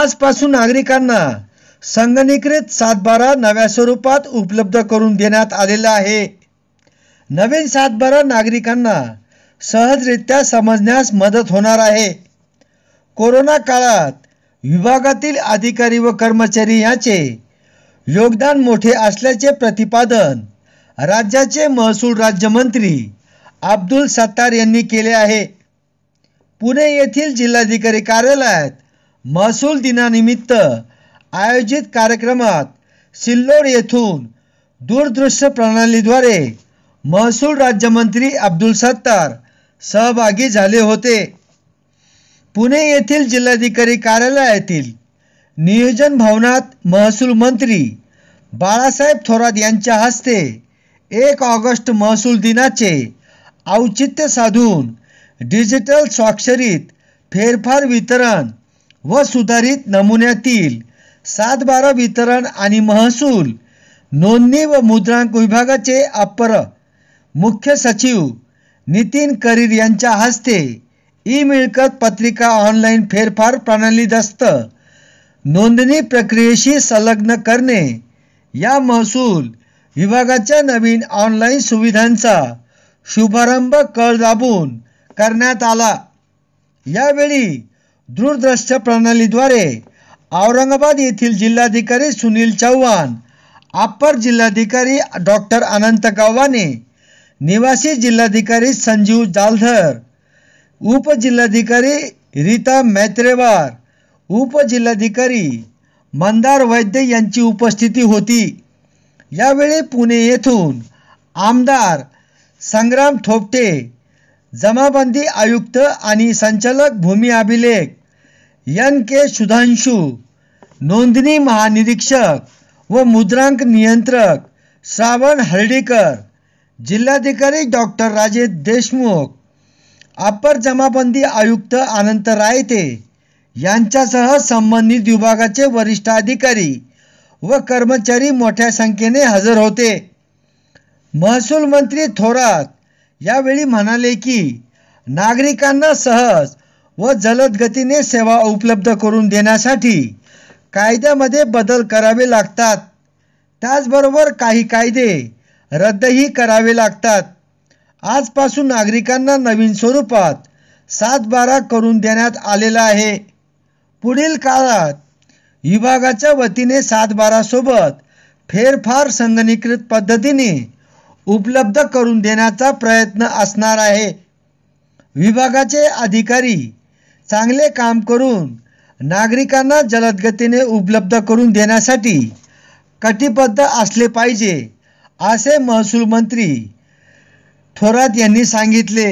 आजपासून नागरिकांना संगणीकृत सातबारा नव्या स्वरूपात उपलब्ध करून देण्यात आलेला आहे नवीन सातबारा नागरिकांना सहजरित्या समजण्यास मदत होणार आहे कोरोना काळात विभागातील अधिकारी व कर्मचारी यांचे योगदान मोठे असल्याचे प्रतिपादन राज्याचे महसूल राज्यमंत्री अब्दुल सत्तार यांनी केले आहे पुणे येथील जिल्हाधिकारी कार्यालयात महसूल दिनानिमित्त आयोजित कार्यक्रमात सिल्लोड येथून दूरदृश्य प्रणालीद्वारे महसूल राज्यमंत्री अब्दुल सत्तार सहभागी झाले होते पुणे येथील जिल्हाधिकारी कार्यालयातील नियोजन भवनात महसूल मंत्री बाळासाहेब थोरात यांच्या हस्ते एक ऑगस्ट महसूल दिनाचे औचित्य साधून डिजिटल स्वाक्षरीत फेरफार वितरण व सुधारित नमुन्यातील सातबारा वितरण आणि महसूल नोंदणी व मुद्रांक विभागाचे अपर मुख्य सचिव नितीन करीर यांच्या हस्ते ई मिळकत पत्रिका ऑनलाईन फेरफार प्रणाली दस्त नोंदणी प्रक्रियेशी संलग्न करणे या महसूल विभागाच्या नवीन ऑनलाईन सुविधांचा शुभारंभ कळ दाबून करण्यात आला यावेळी दूरदृश्य प्रणालीद्वारे औरंगाबाद येथील जिल्हाधिकारी सुनील चव्हाण अपर जिल्हाधिकारी डॉक्टर अनंत गव्हाणे निवासी जिल्हाधिकारी संजीव जालधर उपजिल्हाधिकारी रीता मैत्रेवार उपजिल्हाधिकारी मंदार वैद्य यांची उपस्थिती होती यावेळी पुणे येथून आमदार संग्राम थोपटे जमाबंदी आयुक्त आणि संचालक भूमी अभिलेख एन के सुधांशू नोंदणी महानिरीक्षक व मुद्रांक नियंत्रक श्रावण हर्डीकर जिल्हाधिकारी डॉक्टर राजेश देशमुख अपर जमाबंदी आयुक्त अनंत रायते यांच्यासह संबंधित विभागाचे वरिष्ठ अधिकारी व कर्मचारी मोठ्या संख्येने हजर होते महसूल मंत्री थोरात यावेळी म्हणाले की नागरिकांना सहज व जलद गतीने सेवा उपलब्ध करून देण्यासाठी कायद्यामध्ये बदल करावे लागतात त्याचबरोबर काही कायदे रद्दही करावे लागतात आजपासून नागरिकांना नवीन स्वरूपात सात बारा करून देण्यात आलेला आहे पुढील काळात विभागाच्या वतीने सात बारासोबत फेरफार संगणीकृत पद्धतीने उपलब्ध करून देण्याचा प्रयत्न असणार आहे विभागाचे अधिकारी चांगले काम करून नागरिकांना जलदगतीने उपलब्ध करून देण्यासाठी कटिबद्ध असले पाहिजे असे महसूल मंत्री थोरात यांनी सांगितले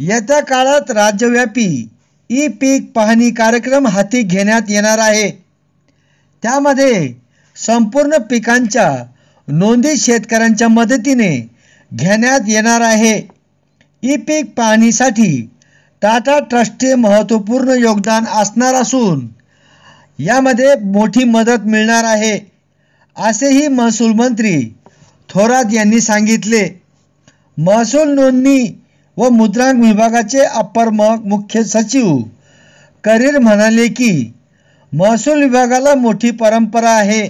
येत्या काळात राज्यव्यापी ई पीक पाहणी कार्यक्रम हाती घेण्यात येणार आहे त्यामध्ये संपूर्ण पिकांच्या नोंदी शेतकऱ्यांच्या मदतीने घेण्यात येणार आहे ई पीक पाहणीसाठी टाटा ट्रस्टचे महत्त्वपूर्ण योगदान असणार असून यामध्ये मोठी मदत मिळणार आहे असेही महसूल मंत्री थोरात यांनी सांगितले महसूल नोंदणी व मुद्रांक विभागाचे अप्पर मुख्य सचिव करीर म्हणाले की महसूल विभागाला मोठी परंपरा आहे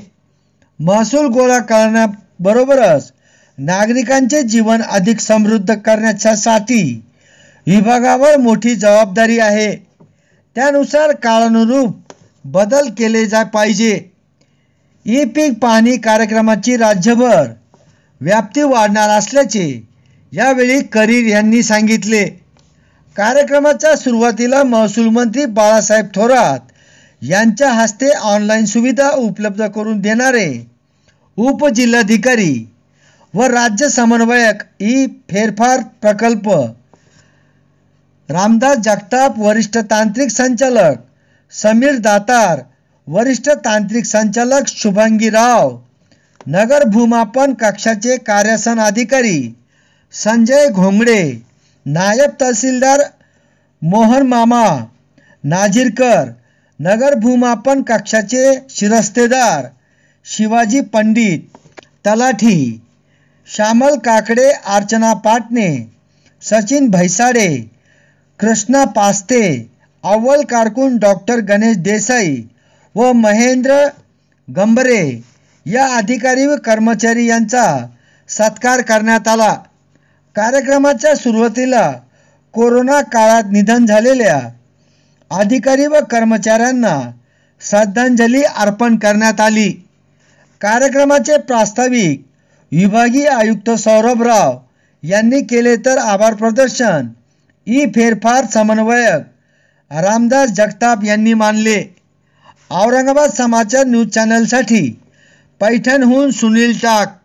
महसूल गोळा करण्याबरोबरच नागरिकांचे जीवन अधिक समृद्ध साठी विभागावर मोठी जबाबदारी आहे त्यानुसार काळानुरूप बदल केले जा पाहिजे ई पीक पाहणी कार्यक्रमाची राज्यभर व्याप्ती वाढणार असल्याचे यावेळी करीर यांनी सांगितले कार्यक्रमाच्या सुरुवातीला महसूल मंत्री बाळासाहेब थोरात यांच्या हस्ते ऑनलाईन सुविधा उपलब्ध करून देणारे उपजिल्हाधिकारी व राज्य समन्वयक ई फेरफार प्रकल्प रामदास जगताप वरिष्ठ तांत्रिक संचालक समीर दातार वरिष्ठ तांत्रिक संचालक शुभांगी राव नगर भूमापन कक्षाचे कार्यसन अधिकारी संजय घोंगडे नायब तहसीलदार मोहन मामा नाझीरकर नगर भूमापन कक्षाचे शिरस्तेदार शिवाजी पंडित तलाठी श्यामल काकडे अर्चना पाटणे सचिन भैसाडे कृष्णा पास्ते अव्वल कारकून डॉक्टर गणेश देसाई व महेंद्र गंबरे या अधिकारी व कर्मचारी यांचा सत्कार करण्यात आला कार्यक्रमाच्या सुरुवातीला कोरोना काळात निधन झालेल्या अधिकारी व कर्मचाऱ्यांना श्रद्धांजली अर्पण करण्यात आली कार्यक्रमाचे प्रास्ताविक विभागीय आयुक्त सौरभ राव यांनी केले तर आभार प्रदर्शन ई फेरफार समन्वयक रामदास जगताप यांनी मानले औरंगाबाद समाचार न्यूज चॅनलसाठी पैठणहून सुनील टाक